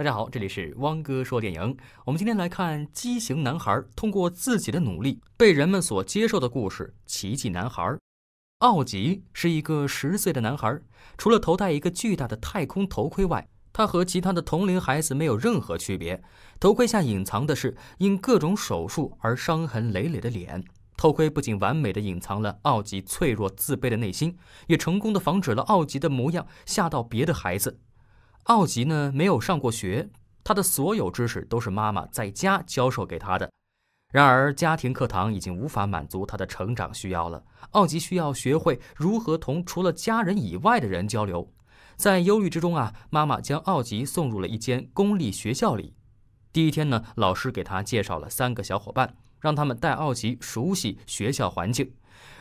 大家好，这里是汪哥说电影。我们今天来看畸形男孩通过自己的努力被人们所接受的故事，《奇迹男孩》。奥吉是一个十岁的男孩，除了头戴一个巨大的太空头盔外，他和其他的同龄孩子没有任何区别。头盔下隐藏的是因各种手术而伤痕累累的脸。头盔不仅完美的隐藏了奥吉脆弱自卑的内心，也成功的防止了奥吉的模样吓到别的孩子。奥吉呢，没有上过学，他的所有知识都是妈妈在家教授给他的。然而，家庭课堂已经无法满足他的成长需要了。奥吉需要学会如何同除了家人以外的人交流。在忧虑之中啊，妈妈将奥吉送入了一间公立学校里。第一天呢，老师给他介绍了三个小伙伴，让他们带奥吉熟悉学校环境。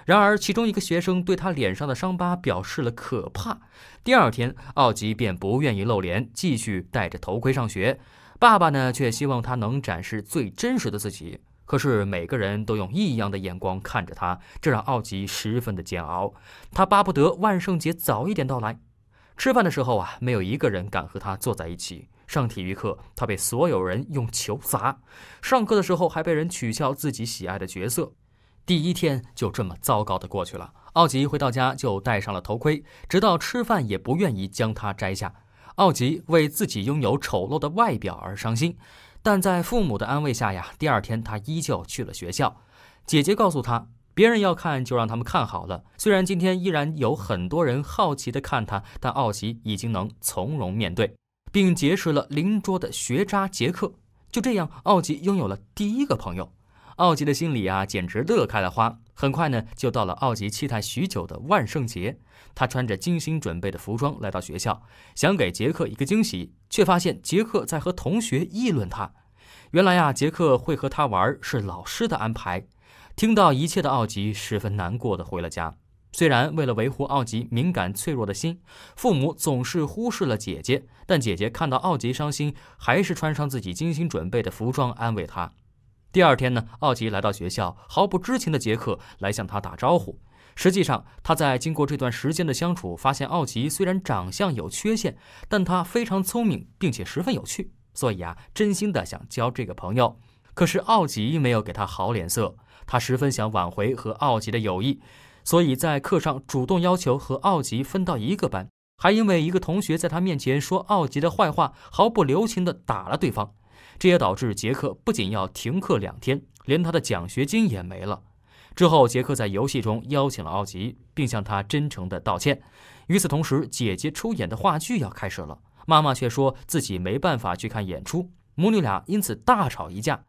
然而，其中一个学生对他脸上的伤疤表示了可怕。第二天，奥吉便不愿意露脸，继续戴着头盔上学。爸爸呢，却希望他能展示最真实的自己。可是，每个人都用异样的眼光看着他，这让奥吉十分的煎熬。他巴不得万圣节早一点到来。吃饭的时候啊，没有一个人敢和他坐在一起。上体育课，他被所有人用球砸；上课的时候，还被人取笑自己喜爱的角色。第一天就这么糟糕的过去了。奥吉回到家就戴上了头盔，直到吃饭也不愿意将它摘下。奥吉为自己拥有丑陋的外表而伤心，但在父母的安慰下呀，第二天他依旧去了学校。姐姐告诉他，别人要看就让他们看好了。虽然今天依然有很多人好奇的看他，但奥吉已经能从容面对，并结识了邻桌的学渣杰克。就这样，奥吉拥有了第一个朋友。奥吉的心里啊，简直乐开了花。很快呢，就到了奥吉期待许久的万圣节。他穿着精心准备的服装来到学校，想给杰克一个惊喜，却发现杰克在和同学议论他。原来呀，杰克会和他玩是老师的安排。听到一切的奥吉十分难过的回了家。虽然为了维护奥吉敏感脆弱的心，父母总是忽视了姐姐，但姐姐看到奥吉伤心，还是穿上自己精心准备的服装安慰他。第二天呢，奥吉来到学校，毫不知情的杰克来向他打招呼。实际上，他在经过这段时间的相处，发现奥吉虽然长相有缺陷，但他非常聪明，并且十分有趣，所以啊，真心的想交这个朋友。可是奥吉没有给他好脸色，他十分想挽回和奥吉的友谊，所以在课上主动要求和奥吉分到一个班，还因为一个同学在他面前说奥吉的坏话，毫不留情的打了对方。这也导致杰克不仅要停课两天，连他的奖学金也没了。之后，杰克在游戏中邀请了奥吉，并向他真诚的道歉。与此同时，姐姐出演的话剧要开始了，妈妈却说自己没办法去看演出，母女俩因此大吵一架。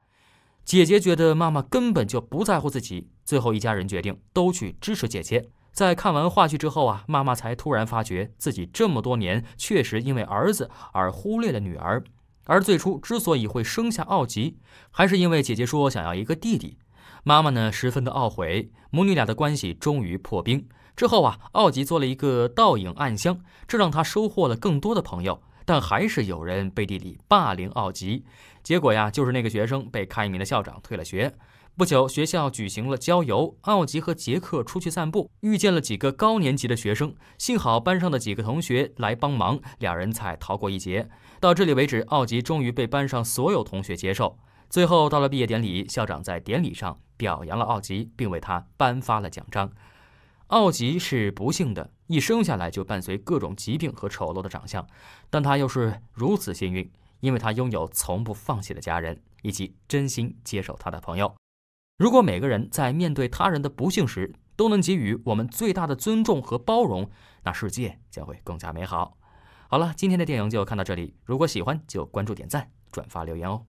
姐姐觉得妈妈根本就不在乎自己。最后，一家人决定都去支持姐姐。在看完话剧之后啊，妈妈才突然发觉自己这么多年确实因为儿子而忽略了女儿。而最初之所以会生下奥吉，还是因为姐姐说想要一个弟弟。妈妈呢十分的懊悔，母女俩的关系终于破冰。之后啊，奥吉做了一个倒影暗香，这让他收获了更多的朋友。但还是有人背地里霸凌奥吉，结果呀，就是那个学生被开明的校长退了学。不久，学校举行了郊游。奥吉和杰克出去散步，遇见了几个高年级的学生。幸好班上的几个同学来帮忙，两人才逃过一劫。到这里为止，奥吉终于被班上所有同学接受。最后到了毕业典礼，校长在典礼上表扬了奥吉，并为他颁发了奖章。奥吉是不幸的，一生下来就伴随各种疾病和丑陋的长相，但他又是如此幸运，因为他拥有从不放弃的家人以及真心接受他的朋友。如果每个人在面对他人的不幸时，都能给予我们最大的尊重和包容，那世界将会更加美好。好了，今天的电影就看到这里。如果喜欢，就关注、点赞、转发、留言哦。